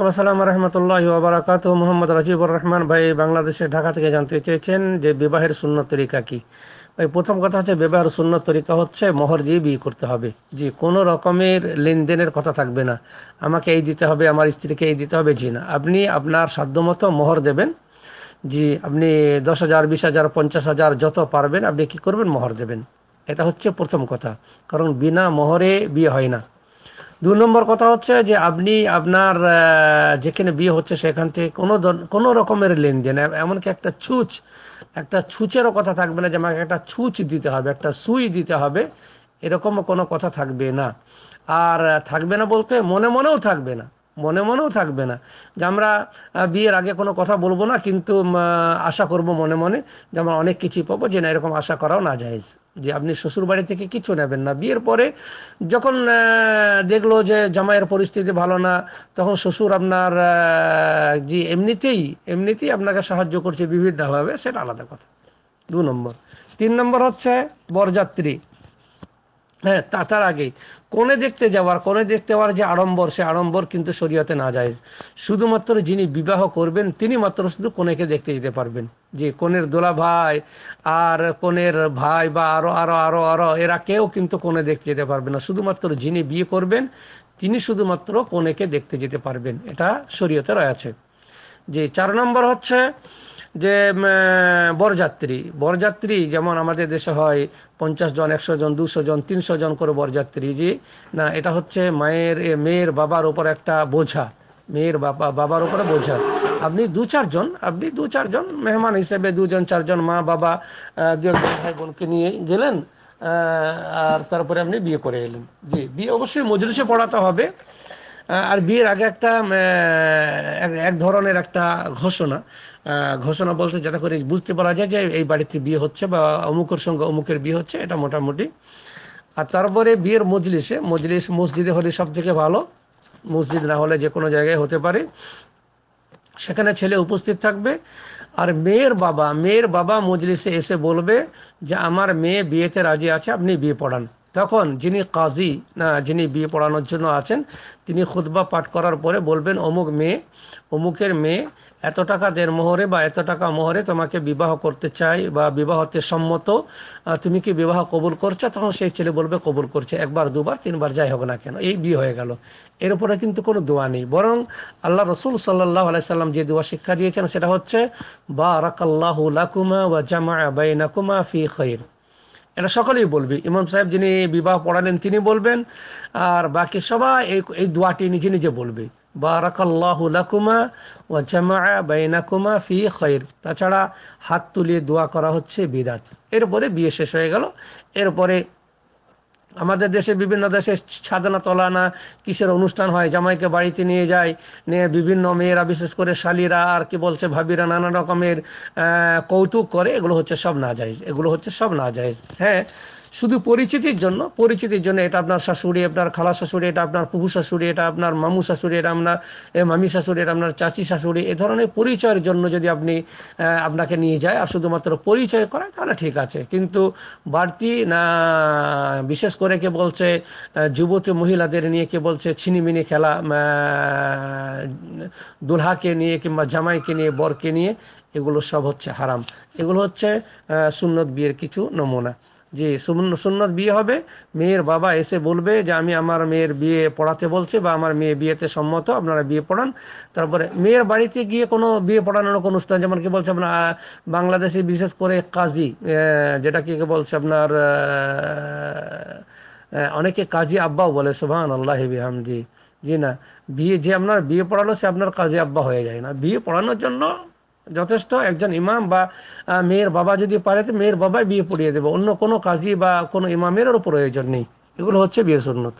আসসালাম রহমতুল্লাহ মোহাম্মদ রাজিবুর রহমান ভাই বাংলাদেশের ঢাকা থেকে জানতে চেয়েছেন যে বিবাহের শূন্য তরিকা কি ভাই প্রথম কথা হচ্ছে বিবাহের শূন্য তরিকা হচ্ছে মোহর দিয়ে বিয়ে করতে হবে জি কোনো রকমের লেনদেনের কথা থাকবে না আমাকে এই দিতে হবে আমার স্ত্রীকে এই দিতে হবে জি না আপনি আপনার সাধ্যমতো মোহর দেবেন জি আপনি দশ হাজার বিশ হাজার পঞ্চাশ হাজার যত পারবেন আপনি কি করবেন মোহর দেবেন এটা হচ্ছে প্রথম কথা কারণ বিনা মোহরে বিয়ে হয় না দু নম্বর কথা হচ্ছে যে আপনি আপনার যেখানে বিয়ে হচ্ছে সেখান থেকে কোনো কোনো রকমের লেনদেন এমনকি একটা ছুঁচ একটা ছুঁচেরও কথা থাকবে না যে আমাকে একটা ছুঁচ দিতে হবে একটা সুই দিতে হবে এরকম কোনো কথা থাকবে না আর থাকবে না বলতে মনে মনেও থাকবে না মনে মনেও থাকবে না যে আমরা বিয়ের আগে কোনো কথা বলবো না কিন্তু আশা করব মনে মনে যে আমরা অনেক কিছুই পাবো যে না এরকম আশা করাও না যায় যে আপনি শ্বশুর বাড়ি থেকে কিছু নেবেন না বিয়ের পরে যখন দেখলো যে জামাইয়ের পরিস্থিতি ভালো না তখন শ্বশুর আপনার যে এমনিতেই এমনিতেই আপনাকে সাহায্য করছে বিভিন্নভাবে সেটা আলাদা কথা দু নম্বর তিন নম্বর হচ্ছে বরযাত্রী হ্যাঁ তার আগে কোনে দেখতে যাওয়ার কোনে দেখতে যাওয়ার যে আড়ম্বর সে আড়ম্বর কিন্তু শরীয়তে না যায় শুধুমাত্র যিনি বিবাহ করবেন তিনি মাত্র শুধু কোনেকে দেখতে যেতে পারবেন যে কোনের দোলা ভাই আর কোনের ভাই বা আরো আরো আরো আরো এরা কেউ কিন্তু কোনে দেখতে যেতে পারবে না শুধুমাত্র যিনি বিয়ে করবেন তিনি শুধুমাত্র কোনেকে দেখতে যেতে পারবেন এটা শরীয়তে রয়েছে যে চার নম্বর হচ্ছে যে বরযাত্রী বরযাত্রী যেমন আমাদের দেশে হয় পঞ্চাশ জন একশো জন দুশো জন তিনশো জন করে বরযাত্রী জি না এটা হচ্ছে মায়ের মেয়ের বাবার ওপর একটা বোঝা মেয়ের বাবা বাবার উপরে বোঝা আপনি দু চারজন আপনি দু চারজন মেহমান হিসেবে দুজন চারজন মা বাবা দু একজন ভাই বোনকে নিয়ে গেলেন আর তারপরে আপনি বিয়ে করে এলেন জি বিয়ে অবশ্যই মজলিসে পড়াতে হবে আর বিয়ের আগে একটা এক ধরনের একটা ঘোষণা ঘোষণা বলতে যাতে করে বুঝতে পারা যায় যে এই বাড়িতে বিয়ে হচ্ছে বা অমুকের সঙ্গে অমুকের বিয়ে হচ্ছে এটা মোটামুটি আর তারপরে বিয়ের মজলিসে মজলিস মসজিদে হলে সব থেকে ভালো মসজিদ না হলে যে কোনো জায়গায় হতে পারে সেখানে ছেলে উপস্থিত থাকবে আর মেয়ের বাবা মেয়ের বাবা মজলিসে এসে বলবে যে আমার মেয়ে বিয়েতে রাজি আছে আপনি বিয়ে পড়ান তখন যিনি কাজী না যিনি বিয়ে পড়ানোর জন্য আছেন তিনি খুতবা পাঠ করার পরে বলবেন অমুক মেয়ে অমুকের মেয়ে এত টাকা দেড় মোহরে বা এত টাকা মোহরে তোমাকে বিবাহ করতে চাই বা বিবাহতে সম্মত তুমি কি বিবাহ কবুল করছো তখন সেই ছেলে বলবে কবুল করছে একবার দুবার তিনবার যাই হোক না কেন এই বিয়ে হয়ে গেল এর উপরে কিন্তু কোনো দোয়া নেই বরং আল্লাহ রসুল সাল্লাহ আলাইসাল্লাম যে দোয়া শিক্ষা দিয়েছেন সেটা হচ্ছে বা রাকাল্লাহ লাকুমা ওয়া জামা বাইনাকুমা ফি খৈর এটা সকলেই বলবে ইমাম সাহেব যিনি বিবাহ পড়ালেন তিনি বলবেন আর বাকি সবাই এই এই দোয়াটি নিজে নিজে বলবে বারাকাল্লাহু লাকুমা ওয়া জামাআ বাইনাকুমা ফি খায়র তাছাড়া হাত তুলিয়ে দোয়া করা হচ্ছে বিদাত এরপরে বিয়ে শেষ হয়ে গেল এরপরে আমাদের দেশে বিভিন্ন দেশে সাজানা তলানা কিসের অনুষ্ঠান হয় জামাইকে বাড়িতে নিয়ে যায় নিয়ে বিভিন্ন মেয়েরা বিশেষ করে শালিরা আর কি বলছে ভাবিরা নানা রকমের কৌতুক করে এগুলো হচ্ছে সব না যায় এগুলো হচ্ছে সব না হ্যাঁ শুধু পরিচিতির জন্য পরিচিতির জন্য এটা আপনার শাশুড়ি আপনার খালা শাশুড়ি এটা আপনার ফুফু শাশুড়ি এটা আপনার মামু শাশুড়ি এটা আপনার মামি শাশুড়ি এটা আপনার চাচি শাশুড়ি এ ধরনের পরিচয়ের জন্য যদি আপনি আপনাকে নিয়ে যায় আর শুধুমাত্র পরিচয় করায় তাহলে ঠিক আছে কিন্তু বাড়তি না বিশেষ করে কে বলছে যুবতী মহিলাদের নিয়ে কে বলছে ছিনিমিনি খেলা দুলহাকে নিয়ে কিংবা জামাইকে নিয়ে বরকে নিয়ে এগুলো সব হচ্ছে হারাম এগুলো হচ্ছে সুন্নত বিয়ের কিছু নমুনা যে সুন্নত বিয়ে হবে মেয়ের বাবা এসে বলবে যে আমি আমার মেয়ের বিয়ে পড়াতে বলছে বা আমার মেয়ে বিয়েতে সম্মত আপনারা বিয়ে পড়ান তারপরে মেয়ের বাড়িতে গিয়ে কোনো বিয়ে পড়ানোর কোনো অনুষ্ঠান যেমন কি বলছে আপনার বাংলাদেশে বিশেষ করে কাজী যেটা কি বলছে আপনার অনেকে কাজী আব্বাও বলে সুভান আল্লাহ হামজি জি না বিয়ে যে আপনার বিয়ে পড়ালো সে আপনার কাজী আব্বা হয়ে যায় না বিয়ে পড়ানোর জন্য যথেষ্ট একজন ইমাম বা মেয়ের বাবা যদি পারে মেয়ের বাবাই বিয়ে পড়িয়ে দেবে অন্য কোনো কাজী বা কোনো ইমামের ওর প্রয়োজন নেই এগুলো হচ্ছে বিয়ে সুন্নত